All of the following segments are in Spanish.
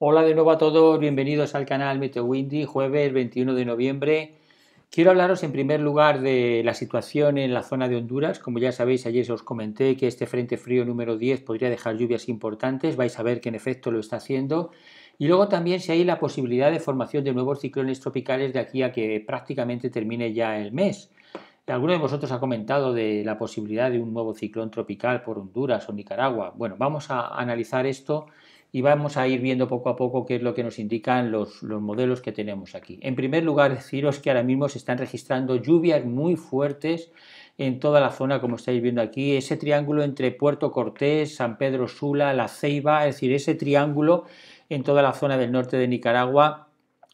Hola de nuevo a todos, bienvenidos al canal Meteo Windy, jueves 21 de noviembre. Quiero hablaros en primer lugar de la situación en la zona de Honduras. Como ya sabéis, ayer os comenté que este frente frío número 10 podría dejar lluvias importantes. Vais a ver que en efecto lo está haciendo. Y luego también si hay la posibilidad de formación de nuevos ciclones tropicales de aquí a que prácticamente termine ya el mes. Alguno de vosotros ha comentado de la posibilidad de un nuevo ciclón tropical por Honduras o Nicaragua. Bueno, vamos a analizar esto y vamos a ir viendo poco a poco qué es lo que nos indican los, modelos que tenemos aquí. En primer lugar, deciros que ahora mismo se están registrando lluvias muy fuertes en toda la zona, como estáis viendo aquí, ese triángulo entre Puerto Cortés, San Pedro Sula, La Ceiba, es decir, ese triángulo en toda la zona del norte de Nicaragua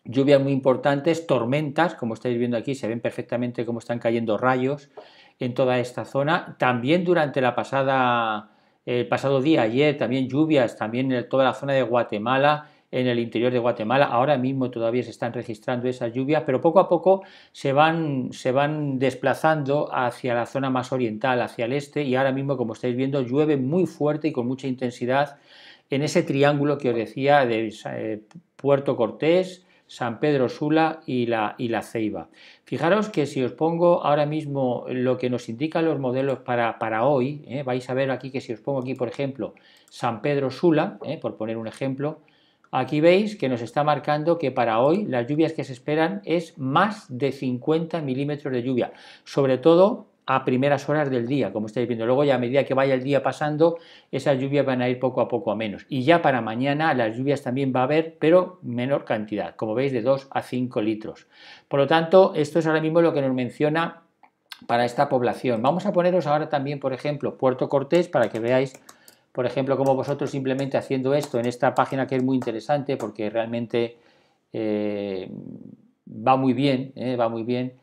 lluvias muy importantes, tormentas, como estáis viendo aquí, se ven perfectamente cómo están cayendo rayos en toda esta zona. También durante la pasada el pasado día, ayer también lluvias, también en toda la zona de Guatemala, en el interior de Guatemala. Ahora mismo todavía se están registrando esas lluvias, pero poco a poco se van, se van desplazando hacia la zona más oriental, hacia el este, y ahora mismo, como estáis viendo, llueve muy fuerte y con mucha intensidad en ese triángulo que os decía de eh, Puerto Cortés, San Pedro Sula y la, y la Ceiba. Fijaros que si os pongo ahora mismo lo que nos indican los modelos para, para hoy, ¿eh? vais a ver aquí que si os pongo aquí, por ejemplo, San Pedro Sula, ¿eh? por poner un ejemplo, aquí veis que nos está marcando que para hoy las lluvias que se esperan es más de 50 milímetros de lluvia, sobre todo a primeras horas del día, como estáis viendo. Luego ya a medida que vaya el día pasando, esas lluvias van a ir poco a poco a menos. Y ya para mañana las lluvias también va a haber, pero menor cantidad, como veis, de 2 a 5 litros. Por lo tanto, esto es ahora mismo lo que nos menciona para esta población. Vamos a poneros ahora también, por ejemplo, Puerto Cortés, para que veáis, por ejemplo, cómo vosotros simplemente haciendo esto en esta página que es muy interesante porque realmente eh, va muy bien, eh, va muy bien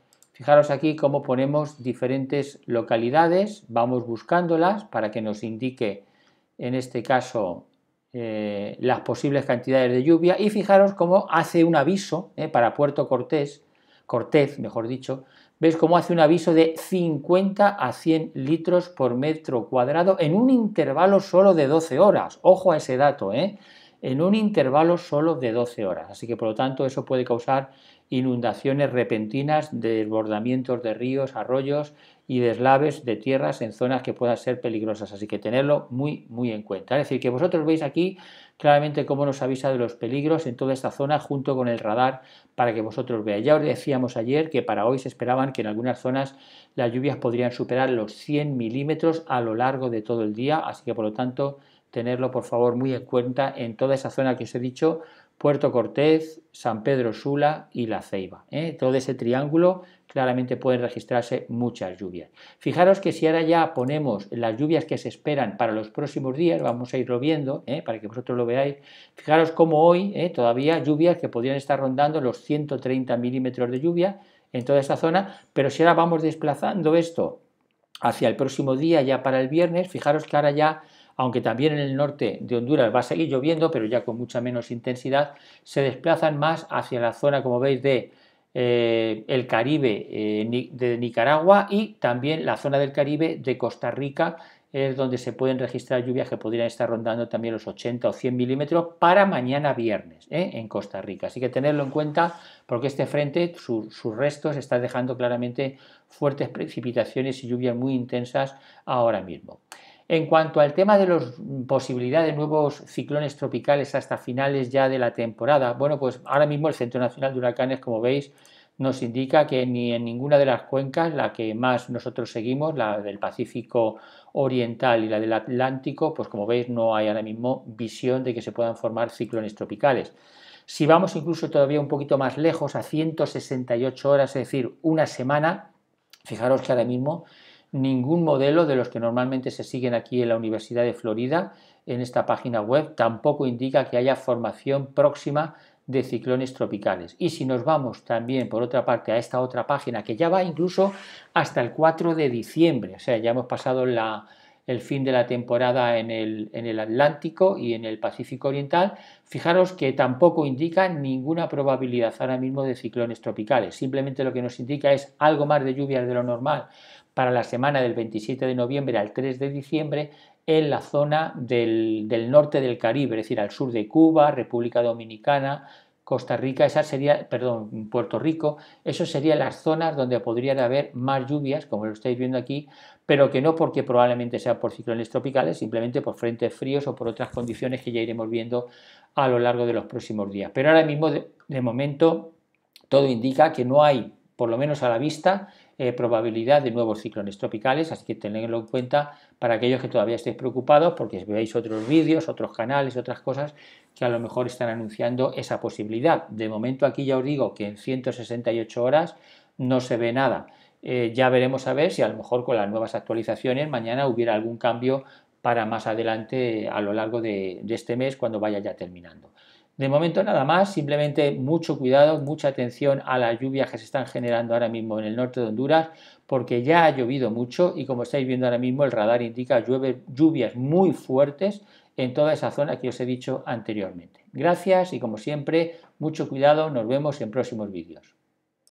Fijaros aquí cómo ponemos diferentes localidades, vamos buscándolas para que nos indique en este caso eh, las posibles cantidades de lluvia y fijaros cómo hace un aviso eh, para Puerto Cortés, Cortés mejor dicho, ves cómo hace un aviso de 50 a 100 litros por metro cuadrado en un intervalo solo de 12 horas. Ojo a ese dato, ¿eh? en un intervalo solo de 12 horas. Así que, por lo tanto, eso puede causar inundaciones repentinas, desbordamientos de ríos, arroyos y deslaves de tierras en zonas que puedan ser peligrosas. Así que tenerlo muy, muy en cuenta. Es decir, que vosotros veis aquí claramente cómo nos avisa de los peligros en toda esta zona junto con el radar para que vosotros veáis. Ya os decíamos ayer que para hoy se esperaban que en algunas zonas las lluvias podrían superar los 100 milímetros a lo largo de todo el día. Así que, por lo tanto, tenerlo por favor muy en cuenta en toda esa zona que os he dicho, Puerto Cortés, San Pedro Sula y La Ceiba. ¿eh? Todo ese triángulo claramente pueden registrarse muchas lluvias. Fijaros que si ahora ya ponemos las lluvias que se esperan para los próximos días, vamos a irlo viendo ¿eh? para que vosotros lo veáis, fijaros como hoy ¿eh? todavía lluvias que podrían estar rondando los 130 milímetros de lluvia en toda esta zona, pero si ahora vamos desplazando esto hacia el próximo día, ya para el viernes, fijaros que ahora ya aunque también en el norte de Honduras va a seguir lloviendo, pero ya con mucha menos intensidad, se desplazan más hacia la zona, como veis, de eh, el Caribe eh, de Nicaragua y también la zona del Caribe de Costa Rica es donde se pueden registrar lluvias que podrían estar rondando también los 80 o 100 milímetros para mañana viernes ¿eh? en Costa Rica. Así que tenerlo en cuenta porque este frente, sus restos, está dejando claramente fuertes precipitaciones y lluvias muy intensas ahora mismo. En cuanto al tema de la mm, posibilidad de nuevos ciclones tropicales hasta finales ya de la temporada, bueno, pues ahora mismo el Centro Nacional de Huracanes, como veis, nos indica que ni en ninguna de las cuencas, la que más nosotros seguimos, la del Pacífico Oriental y la del Atlántico, pues como veis no hay ahora mismo visión de que se puedan formar ciclones tropicales. Si vamos incluso todavía un poquito más lejos, a 168 horas, es decir, una semana, fijaros que ahora mismo ningún modelo de los que normalmente se siguen aquí en la Universidad de Florida en esta página web, tampoco indica que haya formación próxima de ciclones tropicales. Y si nos vamos también, por otra parte, a esta otra página que ya va incluso hasta el 4 de diciembre, o sea, ya hemos pasado el fin de la temporada en el, en el, Atlántico y en el Pacífico Oriental, fijaros que tampoco indica ninguna probabilidad ahora mismo de ciclones tropicales. Simplemente lo que nos indica es algo más de lluvias de lo normal para la semana del 27 de noviembre al 3 de diciembre en la zona del, norte del Caribe, es decir, al sur de Cuba, República Dominicana, Costa Rica, esa sería, perdón, Puerto Rico, esas serían las zonas donde podrían haber más lluvias, como lo estáis viendo aquí, pero que no porque probablemente sea por ciclones tropicales, simplemente por frentes fríos o por otras condiciones que ya iremos viendo a lo largo de los próximos días. Pero ahora mismo, de momento, todo indica que no hay por lo menos a la vista, eh, probabilidad de nuevos ciclones tropicales, así que tenedlo en cuenta para aquellos que todavía estéis preocupados, porque veáis otros vídeos, otros canales, otras cosas que a lo mejor están anunciando esa posibilidad. De momento aquí ya os digo que en 168 horas no se ve nada. Eh, ya veremos a ver si a lo mejor con las nuevas actualizaciones mañana hubiera algún cambio para más adelante a lo largo de este mes cuando vaya ya terminando. De momento nada más, simplemente mucho cuidado, mucha atención a las lluvias que se están generando ahora mismo en el norte de Honduras, porque ya ha llovido mucho y como estáis viendo ahora mismo el radar indica lluvias muy fuertes en toda esa zona que os he dicho anteriormente. Gracias y como siempre, mucho cuidado, nos vemos en próximos vídeos.